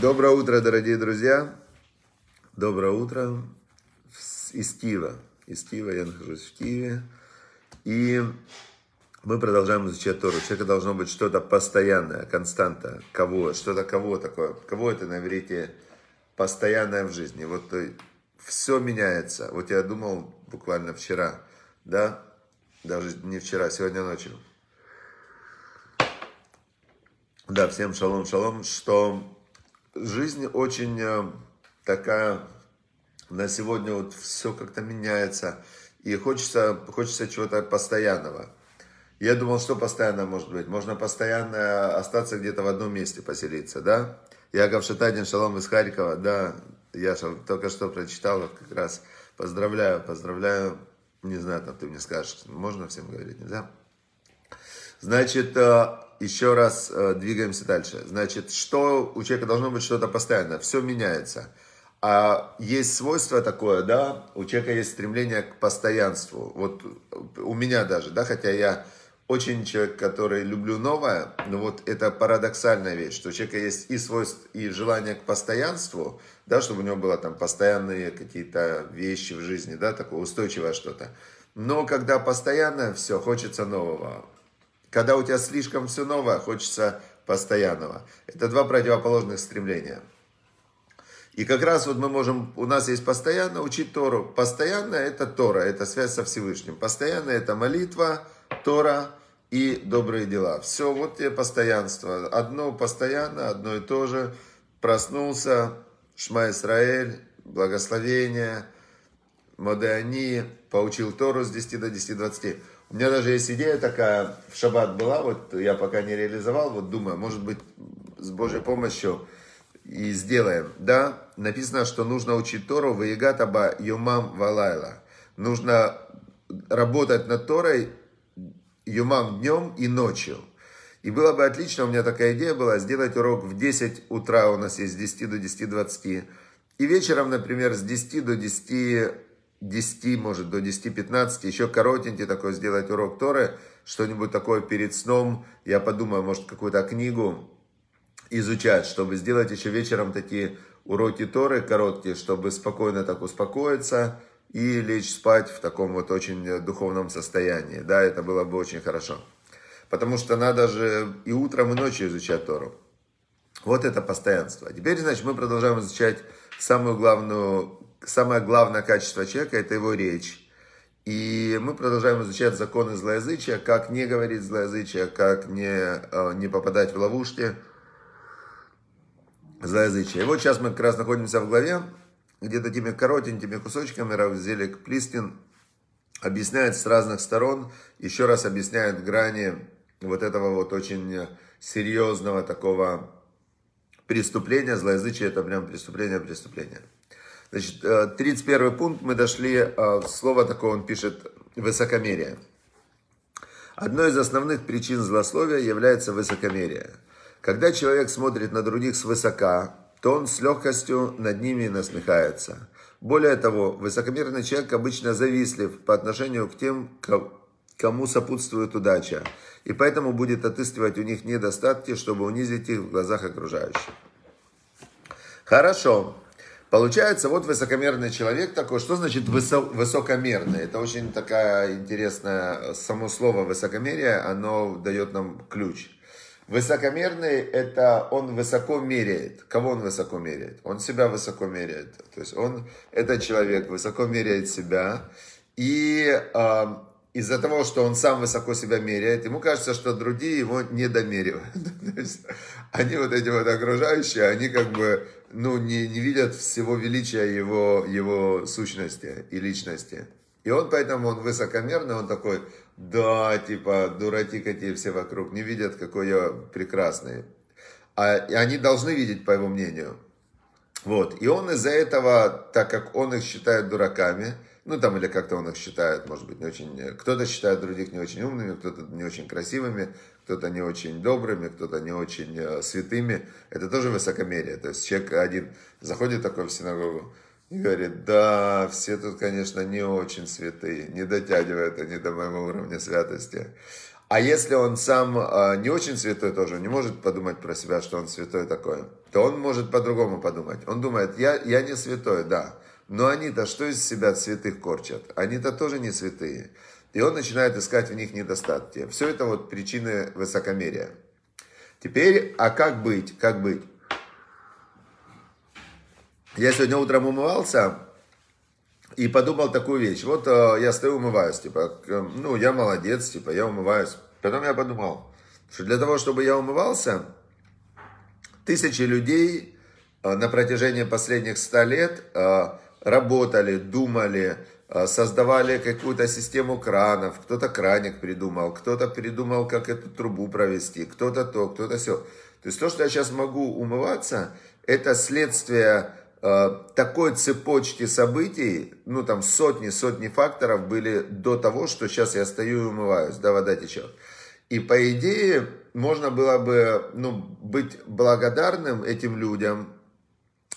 Доброе утро, дорогие друзья. Доброе утро из Киева. Из Киева, я нахожусь в Киеве. И мы продолжаем изучать Тору. У человека должно быть что-то постоянное, константа, кого, что-то кого такое. Кого это на иврите постоянное в жизни. Вот э, все меняется. Вот я думал буквально вчера, да, даже не вчера, сегодня ночью. Да, всем шалом, шалом, что жизнь очень э, такая, на сегодня вот все как-то меняется, и хочется, хочется чего-то постоянного. Я думал, что постоянно может быть? Можно постоянно остаться где-то в одном месте поселиться, да? Яков Шатадин, шалом из Харькова, да, я только что прочитал, вот как раз поздравляю, поздравляю, не знаю, там ты мне скажешь, можно всем говорить, нельзя? Значит, э, еще раз э, двигаемся дальше. Значит, что у человека должно быть что-то постоянно, все меняется. А есть свойство такое, да, у человека есть стремление к постоянству. Вот у меня даже, да, хотя я очень человек, который люблю новое, но вот это парадоксальная вещь, что у человека есть и свойство, и желание к постоянству, да, чтобы у него было там постоянные какие-то вещи в жизни, да, такое устойчивое что-то. Но когда постоянно все, хочется нового. Когда у тебя слишком все новое, хочется постоянного. Это два противоположных стремления. И как раз вот мы можем, у нас есть постоянно учить Тору. Постоянно это Тора, это связь со Всевышним. Постоянно это молитва, Тора и добрые дела. Все, вот тебе постоянство. Одно постоянно, одно и то же. Проснулся, Шма Исраэль, благословение, Модеани, поучил Тору с 10 до 10, 20. У меня даже есть идея такая, в шаббат была, вот я пока не реализовал, вот думаю, может быть, с Божьей помощью и сделаем. Да, написано, что нужно учить Тору, выегатаба юмам валайла. Нужно работать над Торой юмам днем и ночью. И было бы отлично, у меня такая идея была, сделать урок в 10 утра у нас есть, с 10 до 10.20. И вечером, например, с 10 до 10 10, может, до 10-15, еще коротенький такой сделать урок Торы, что-нибудь такое перед сном, я подумаю, может, какую-то книгу изучать, чтобы сделать еще вечером такие уроки Торы короткие, чтобы спокойно так успокоиться и лечь спать в таком вот очень духовном состоянии. Да, это было бы очень хорошо. Потому что надо же и утром, и ночью изучать Тору. Вот это постоянство. теперь, значит, мы продолжаем изучать самую главную самое главное качество человека – это его речь. И мы продолжаем изучать законы злоязычия, как не говорить злоязычие, как не, э, не попадать в ловушки злоязычия. И вот сейчас мы как раз находимся в главе, где такими коротенькими кусочками Равзелик Плискин объясняет с разных сторон, еще раз объясняет грани вот этого вот очень серьезного такого преступления, злоязычие это прям преступление, преступление. Значит, 31 э, пункт мы дошли, э, слово такое он пишет, высокомерие. Одной из основных причин злословия является высокомерие. Когда человек смотрит на других свысока, то он с легкостью над ними насмехается. Более того, высокомерный человек обычно завистлив по отношению к тем, кому сопутствует удача, и поэтому будет отыскивать у них недостатки, чтобы унизить их в глазах окружающих. Хорошо, Получается, вот высокомерный человек такой. Что значит высо- высокомерный? Это очень такая интересная э, само слово высокомерие, оно дает нам ключ. Высокомерный – это он высоко меряет. Кого он высоко меряет? Он себя высоко меряет. То есть он, этот человек высоко меряет себя. И э, из-за того, что он сам высоко себя меряет, ему кажется, что другие его не домеривают. они вот эти вот окружающие, они как бы ну, не, не видят всего величия его, его сущности и личности. И он поэтому, он высокомерный, он такой, да, типа, дураки какие все вокруг, не видят, какой я прекрасный. А, и они должны видеть, по его мнению. Вот. И он из-за этого, так как он их считает дураками, ну, там, или как-то он их считает, может быть, не очень... Э, кто-то считает других не очень умными, кто-то не очень красивыми, кто-то не очень добрыми, кто-то не очень э, святыми. Это тоже высокомерие. То есть человек один заходит такой в синагогу и говорит, да, все тут, конечно, не очень святые, не дотягивают они до моего уровня святости. А если он сам э, не очень святой тоже, не может подумать про себя, что он святой такой, то он может по-другому подумать. Он думает, я, я не святой, да. Но они-то что из себя святых корчат? Они-то тоже не святые. И он начинает искать в них недостатки. Все это вот причины высокомерия. Теперь, а как быть? Как быть? Я сегодня утром умывался и подумал такую вещь. Вот э, я стою умываюсь, типа, ну, я молодец, типа, я умываюсь. Потом я подумал, что для того, чтобы я умывался, тысячи людей э, на протяжении последних ста лет э, работали, думали, э, создавали какую-то систему кранов, кто-то краник придумал, кто-то придумал, как эту трубу провести, кто-то то, кто-то все. То есть то, что я сейчас могу умываться, это следствие э, такой цепочки событий, ну там сотни-сотни факторов были до того, что сейчас я стою и умываюсь, да, вода течет. И по идее можно было бы ну, быть благодарным этим людям,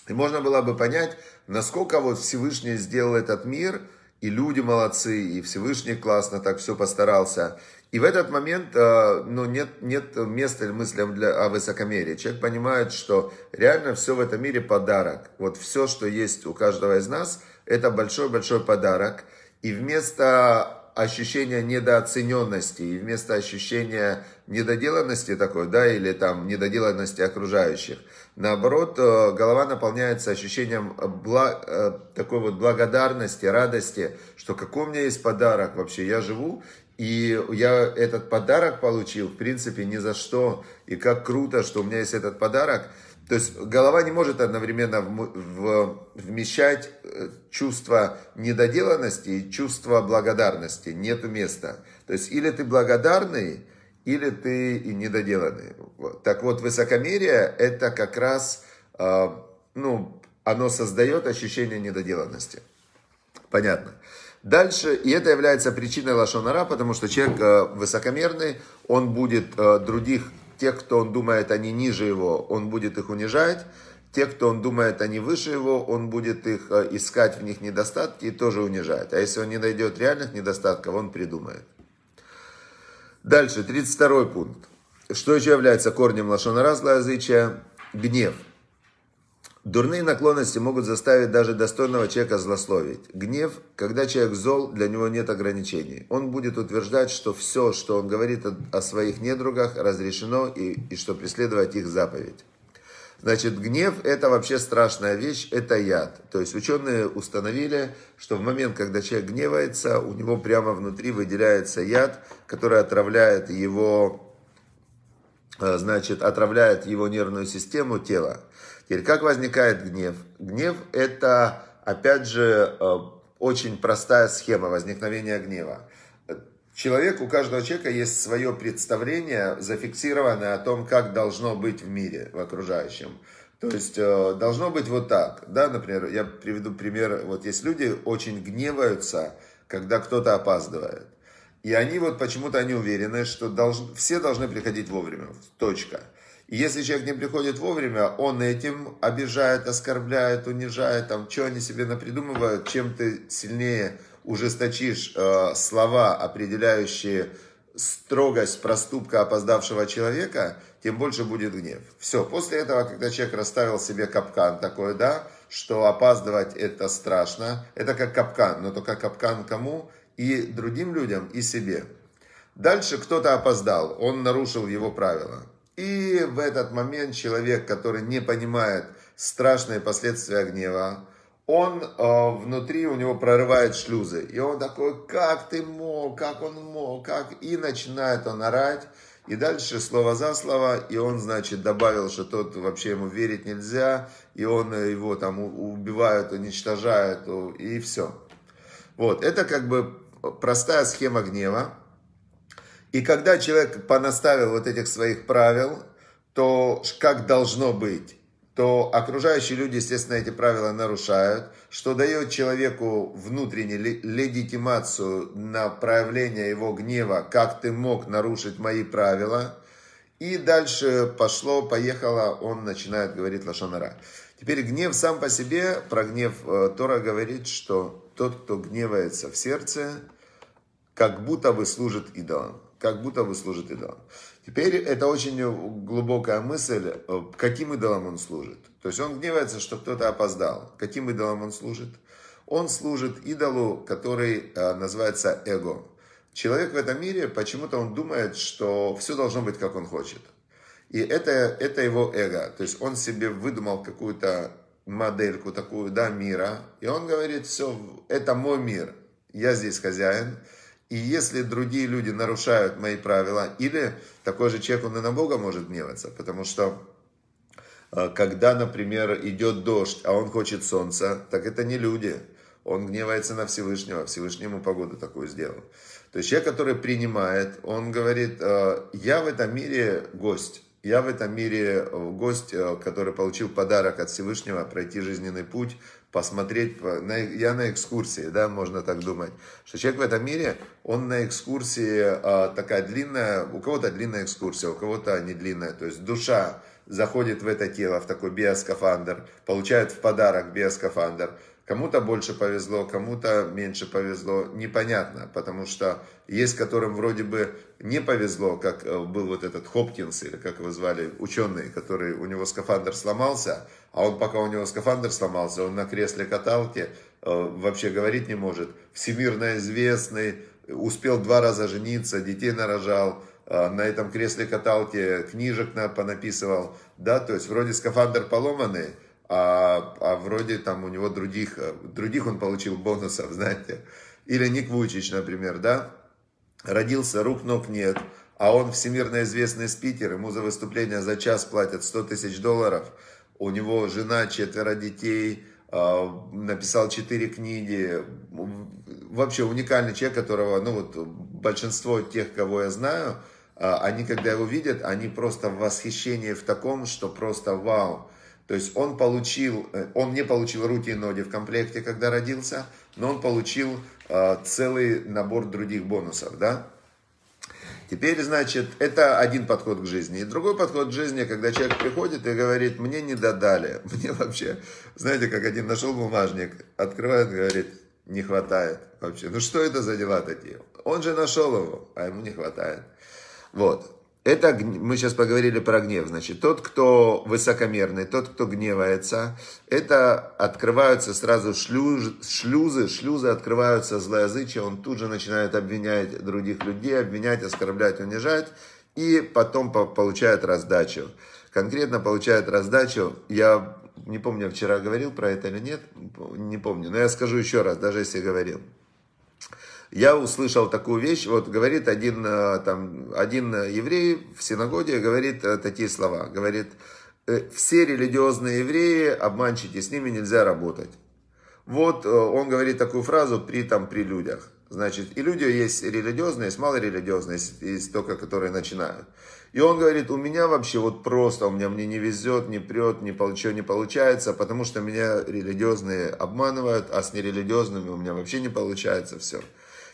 и можно было бы понять, насколько вот Всевышний сделал этот мир, и люди молодцы, и Всевышний классно так все постарался. И в этот момент э, ну, нет, нет места мыслям для, о высокомерии. Человек понимает, что реально все в этом мире подарок. Вот все, что есть у каждого из нас, это большой-большой подарок. И вместо ощущение недооцененности и вместо ощущения недоделанности такой, да, или там недоделанности окружающих. Наоборот, э, голова наполняется ощущением бла... Э, такой вот благодарности, радости, что какой у меня есть подарок вообще. Я живу, и я этот подарок получил, в принципе, ни за что. И как круто, что у меня есть этот подарок. То есть голова не может одновременно вмещать э, чувство недоделанности и чувство благодарности. Нету места. То есть или ты благодарный, или ты недоделанный. Так вот, высокомерие – это как раз, а, ну, оно создает ощущение недоделанности. Понятно. Дальше, и это является причиной лошонара, потому что человек э, высокомерный, он будет э, других, тех, кто он думает, они ниже его, он будет их унижать. Те, кто он думает, они выше его, он будет их э, искать в них недостатки и тоже унижать. А если он не найдет реальных недостатков, он придумает. Дальше, 32 пункт. Что еще является корнем лошонара, злоязычия? Гнев. Дурные наклонности могут заставить даже достойного человека злословить. Гнев, когда человек зол, для него нет ограничений. Он будет утверждать, что все, что он говорит о, о своих недругах, разрешено и, и что преследовать их заповедь. Значит, гнев – это вообще страшная вещь, это яд. То есть ученые установили, что в момент, когда человек гневается, у него прямо внутри выделяется яд, который отравляет его, э, значит, отравляет его нервную систему, тело. Теперь, как возникает гнев? Гнев – это, опять же, э, очень простая схема возникновения гнева. Человек, у каждого человека есть свое представление, зафиксированное о том, как должно быть в мире, в окружающем. То есть э, должно быть вот так, да, например, я приведу пример, вот есть люди очень гневаются, когда кто-то опаздывает. И они вот почему-то они уверены, что долж... все должны приходить вовремя, точка. И если человек не приходит вовремя, он этим обижает, оскорбляет, унижает, там, что они себе напридумывают, чем ты сильнее ужесточишь э, слова, определяющие строгость проступка опоздавшего человека, тем больше будет гнев. Все, после этого, когда человек расставил себе капкан такой, да, что опаздывать это страшно, это как капкан, но только капкан кому? И другим людям, и себе. Дальше кто-то опоздал, он нарушил его правила. И в этот момент человек, который не понимает страшные последствия гнева, он э, внутри у него прорывает шлюзы. И он такой, как ты мог, как он мог, как... И начинает он орать. И дальше слово за слово, и он, значит, добавил, что тот вообще ему верить нельзя, и он его там убивают, уничтожают, и все. Вот, это как бы простая схема гнева. И когда человек понаставил вот этих своих правил, то как должно быть, то окружающие люди, естественно, эти правила нарушают, что дает человеку внутреннюю легитимацию на проявление его гнева, как ты мог нарушить мои правила. И дальше пошло, поехало, он начинает говорить лошонара. Теперь гнев сам по себе, про гнев э, Тора говорит, что тот, кто гневается в сердце, как будто бы служит идолам как будто бы служит идолам. Теперь это очень глубокая мысль, э, каким идолам он служит. То есть он гневается, что кто-то опоздал. Каким идолам он служит? Он служит идолу, который э, называется эго. Человек в этом мире почему-то он думает, что все должно быть, как он хочет. И это, это его эго. То есть он себе выдумал какую-то модельку такую, да, мира. И он говорит, все, это мой мир. Я здесь хозяин и если другие люди нарушают мои правила, или такой же человек, он и на Бога может гневаться, потому что э, когда, например, идет дождь, а он хочет солнца, так это не люди. Он гневается на Всевышнего, Всевышнему погоду такую сделал. То есть человек, который принимает, он говорит, э, я в этом мире гость. Я в этом мире э, гость, э, который получил подарок от Всевышнего, пройти жизненный путь, посмотреть, я на экскурсии, да, можно так думать, что человек в этом мире, он на экскурсии а, такая длинная, у кого-то длинная экскурсия, у кого-то не длинная, то есть душа заходит в это тело, в такой биоскафандр, получает в подарок биоскафандр, Кому-то больше повезло, кому-то меньше повезло, непонятно, потому что есть, которым вроде бы не повезло, как э, был вот этот Хопкинс, или как его звали, ученый, который, у него скафандр сломался, а он пока у него скафандр сломался, он на кресле каталки э, вообще говорить не может, всемирно известный, успел два раза жениться, детей нарожал, э, на этом кресле каталке книжек понаписывал, да, то есть вроде скафандр поломанный, а, а вроде там у него других, э, других он получил бонусов, знаете. Или Ник Вучич, например, да, родился, рук, ног нет, а он всемирно известный спикер, ему за выступление за час платят 100 тысяч долларов, у него жена, четверо детей, а, написал четыре книги, вообще уникальный человек, которого, ну вот, большинство тех, кого я знаю, а, они, когда его видят, они просто в восхищении в таком, что просто вау, то есть он получил, э, он не получил руки и ноги в комплекте, когда родился, но он получил э, целый набор других бонусов, да? Теперь, значит, это один подход к жизни. И другой подход к жизни, когда человек приходит и говорит, мне не додали. Мне вообще, знаете, как один нашел бумажник, открывает, говорит, не хватает вообще. Ну что это за дела такие? Он же нашел его, а ему не хватает. Вот. Это, мы сейчас поговорили про гнев, значит, тот, кто высокомерный, тот, кто гневается, это открываются сразу шлюз, шлюзы, шлюзы открываются злоязычие, он тут же начинает обвинять других людей, обвинять, оскорблять, унижать, и потом получает раздачу. Конкретно получает раздачу, я не помню, вчера говорил про это или нет, не помню, но я скажу еще раз, даже если говорил я услышал такую вещь, вот говорит один, э, там, один э, еврей в синагоге, говорит э, такие слова, говорит, все религиозные евреи, обманщики, с ними нельзя работать. Вот он говорит такую фразу при, там, при людях. Значит, и люди есть религиозные, есть малорелигиозные, есть, есть только которые начинают. И он говорит, у меня вообще вот просто, у меня мне не везет, не прет, не получил, не получается, потому что меня религиозные обманывают, а с нерелигиозными у меня вообще не получается все.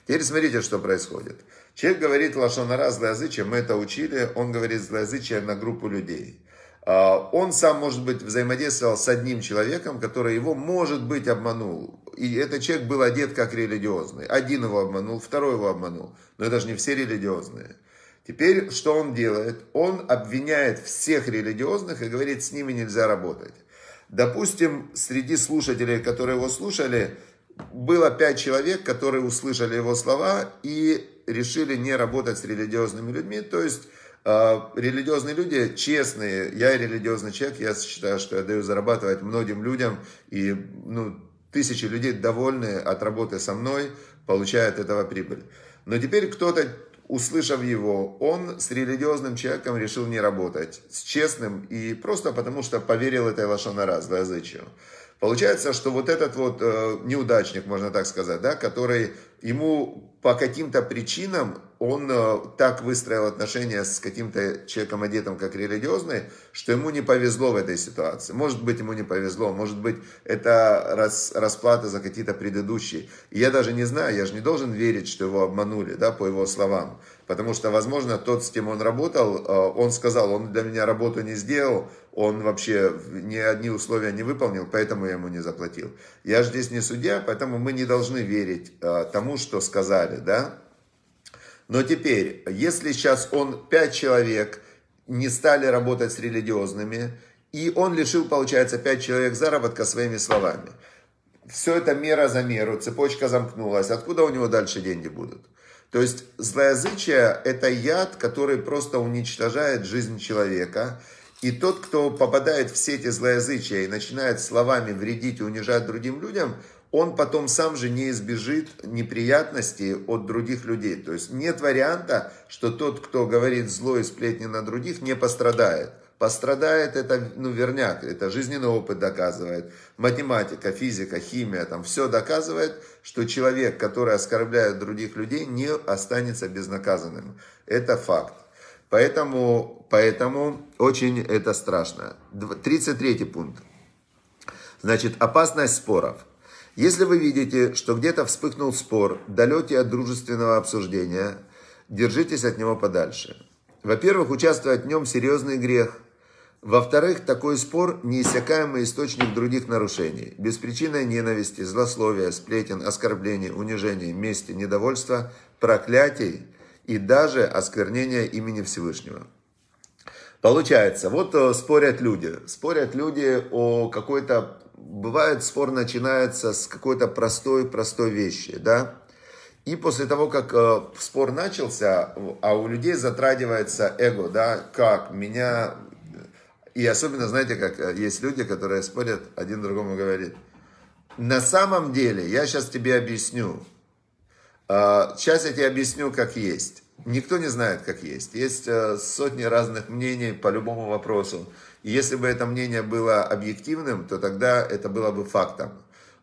Теперь смотрите, что происходит. Человек говорит лошонара злоязычие, мы это учили, он говорит злоязычие на группу людей. А, он сам, может быть, взаимодействовал с одним человеком, который его, может быть, обманул. И этот человек был одет как религиозный. Один его обманул, второй его обманул. Но это же не все религиозные. Теперь что он делает? Он обвиняет всех религиозных и говорит, с ними нельзя работать. Допустим, среди слушателей, которые его слушали, было пять человек, которые услышали его слова и решили не работать с религиозными людьми. То есть э, религиозные люди честные. Я религиозный человек, я считаю, что я даю зарабатывать многим людям. И ну, тысячи людей довольны от работы со мной, получают этого прибыль. Но теперь кто-то, услышав его, он с религиозным человеком решил не работать. С честным и просто потому, что поверил этой лошонара, злоязычию. Получается, что вот этот вот э, неудачник, можно так сказать, да, который ему по каким-то причинам он э, так выстроил отношения с каким-то человеком одетым как религиозный, что ему не повезло в этой ситуации. Может быть, ему не повезло, может быть, это рас, расплата за какие-то предыдущие. И я даже не знаю, я же не должен верить, что его обманули, да, по его словам. Потому что, возможно, тот, с кем он работал, э, он сказал, он для меня работу не сделал, он вообще ни одни условия не выполнил, поэтому я ему не заплатил. Я же здесь не судья, поэтому мы не должны верить э, тому, что сказали, да? Но теперь, если сейчас он, пять человек, не стали работать с религиозными, и он лишил, получается, пять человек заработка своими словами. Все это мера за меру, цепочка замкнулась. Откуда у него дальше деньги будут? То есть злоязычие – это яд, который просто уничтожает жизнь человека. И тот, кто попадает в сети злоязычия и начинает словами вредить и унижать другим людям, он потом сам же не избежит неприятностей от других людей. То есть нет варианта, что тот, кто говорит зло и сплетни на других, не пострадает. Пострадает это, ну, верняк, это жизненный опыт доказывает, математика, физика, химия, там все доказывает, что человек, который оскорбляет других людей, не останется безнаказанным. Это факт. Поэтому, поэтому очень это страшно. 33 пункт. Значит, опасность споров. Если вы видите, что где-то вспыхнул спор, далекий от дружественного обсуждения, держитесь от него подальше. Во-первых, участвовать в нем серьезный грех – во-вторых, такой спор – неиссякаемый источник других нарушений. Беспричинной ненависти, злословия, сплетен, оскорблений, унижений, мести, недовольства, проклятий и даже осквернения имени Всевышнего. Получается, вот э, спорят люди. Спорят люди о какой-то... Бывает, спор начинается с какой-то простой-простой вещи, да? И после того, как э, спор начался, а у людей затрагивается эго, да, как меня и особенно, знаете, как э, есть люди, которые спорят, один другому говорит, на самом деле, я сейчас тебе объясню, сейчас а, я тебе объясню, как есть. Никто не знает, как есть. Есть э, сотни разных мнений по любому вопросу. И если бы это мнение было объективным, то тогда это было бы фактом.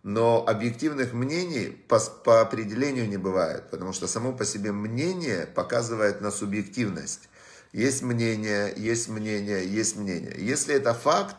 Но объективных мнений по, по определению не бывает, потому что само по себе мнение показывает на субъективность. Есть мнение, есть мнение, есть мнение. Если это факт,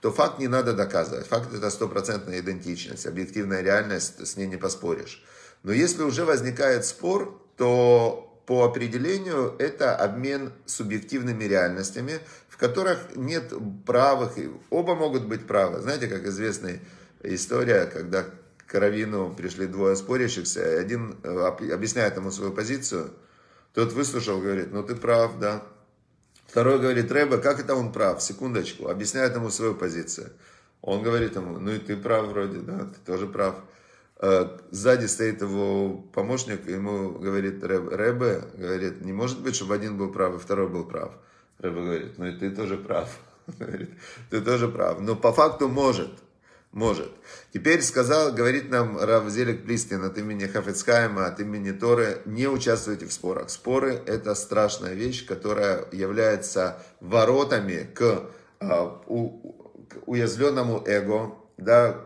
то факт не надо доказывать. Факт это стопроцентная идентичность, объективная реальность, с ней не поспоришь. Но если уже возникает спор, то по определению это обмен субъективными реальностями, в которых нет правых, и оба могут быть правы. Знаете, как известная история, когда к Равину пришли двое спорящихся, и один э, объясняет ему свою позицию – тот выслушал, говорит, ну ты прав, да. Второй говорит, Рэба, как это он прав? Секундочку, объясняет ему свою позицию. Он говорит ему, ну и ты прав вроде, да, ты тоже прав. Э, сзади стоит его помощник, ему говорит Рэбе, говорит, не может быть, чтобы один был прав, и второй был прав. Рэбе говорит, ну и ты тоже прав. Говорит, ты тоже прав. Но по факту может может. Теперь сказал, говорит нам Равзелик Плистин от имени Хафицхайма, от имени Торы, не участвуйте в спорах. Споры – это страшная вещь, которая является воротами к, а, к уязвленному эго, да,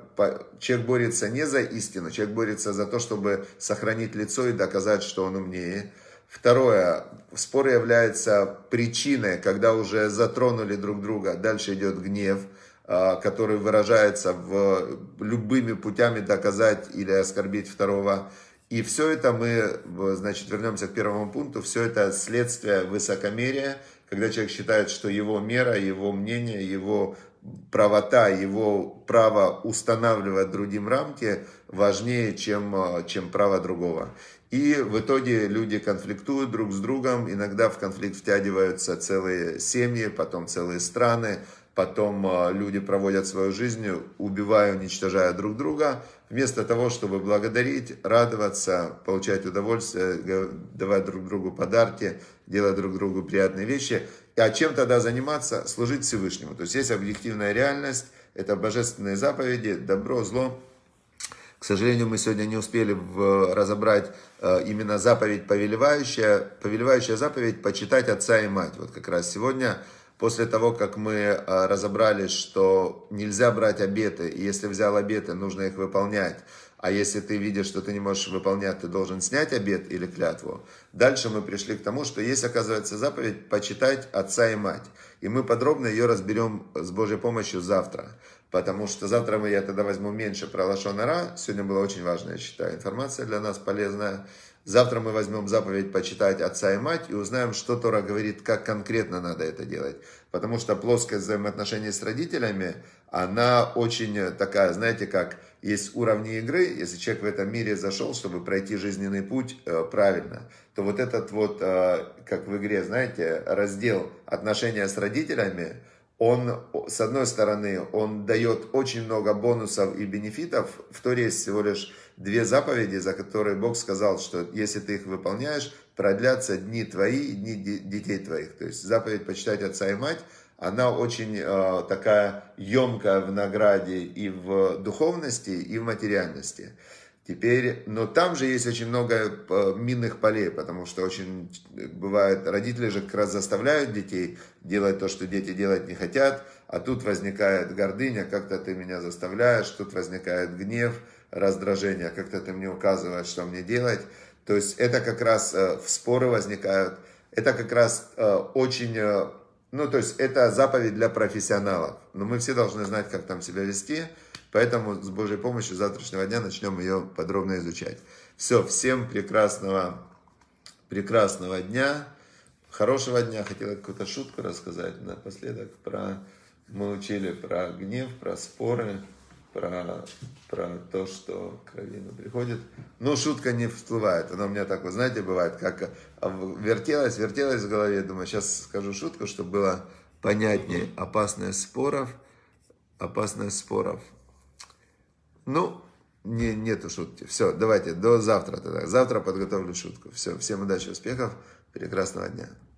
человек борется не за истину, человек борется за то, чтобы сохранить лицо и доказать, что он умнее. Второе, спор является причиной, когда уже затронули друг друга, дальше идет гнев – Э, который выражается в любыми путями доказать или оскорбить второго. И все это мы, значит, вернемся к первому пункту, все это следствие высокомерия, когда человек считает, что его мера, его мнение, его правота, его право устанавливать другим рамки важнее, чем, э, чем право другого. И в итоге люди конфликтуют друг с другом, иногда в конфликт втягиваются целые семьи, потом целые страны, потом а, люди проводят свою жизнь, убивая, уничтожая друг друга, вместо того, чтобы благодарить, радоваться, получать удовольствие, давать друг другу подарки, делать друг другу приятные вещи. А чем тогда заниматься? Служить Всевышнему. То есть есть объективная реальность, это божественные заповеди, добро, зло. К сожалению, мы сегодня не успели разобрать а, именно заповедь повелевающая. Повелевающая заповедь – почитать отца и мать. Вот как раз сегодня После того, как мы а, разобрались, что нельзя брать обеты, и если взял обеты, нужно их выполнять, а если ты видишь, что ты не можешь выполнять, ты должен снять обет или клятву. Дальше мы пришли к тому, что есть, оказывается, заповедь почитать отца и мать. И мы подробно ее разберем с Божьей помощью завтра. Потому что завтра мы, я тогда возьму меньше про Лашонара. Сегодня была очень важная, я считаю, информация для нас полезная. Завтра мы возьмем заповедь почитать отца и мать и узнаем, что Тора говорит, как конкретно надо это делать. Потому что плоскость взаимоотношений с родителями, она очень такая, знаете, как есть уровни игры, если человек в этом мире зашел, чтобы пройти жизненный путь э, правильно, то вот этот вот, э, как в игре, знаете, раздел отношения с родителями, он, с одной стороны, он дает очень много бонусов и бенефитов, в Торе есть всего лишь две заповеди, за которые Бог сказал, что если ты их выполняешь, продлятся дни твои и дни детей твоих. То есть заповедь почитать отца и мать, она очень э, такая емкая в награде и в духовности, и в материальности. Теперь, но там же есть очень много э, минных полей, потому что очень э, бывает, родители же как раз заставляют детей делать то, что дети делать не хотят, а тут возникает гордыня, как-то ты меня заставляешь, тут возникает гнев – раздражение, как-то ты мне указываешь, что мне делать. То есть это как раз э, споры возникают, это как раз э, очень, э, ну то есть это заповедь для профессионалов. Но мы все должны знать, как там себя вести, поэтому с Божьей помощью завтрашнего дня начнем ее подробно изучать. Все, всем прекрасного, прекрасного дня, хорошего дня. Хотела какую-то шутку рассказать напоследок про... Мы учили про гнев, про споры про, про то, что к Равину приходит. Ну, шутка не всплывает. Она у меня так, вот, знаете, бывает, как а, вертелась, вертелась в голове. Думаю, сейчас скажу шутку, чтобы было понятнее. Опасность споров. Опасность споров. Ну, не, нету шутки. Все, давайте, до завтра тогда. Завтра подготовлю шутку. Все, всем удачи, успехов, прекрасного дня.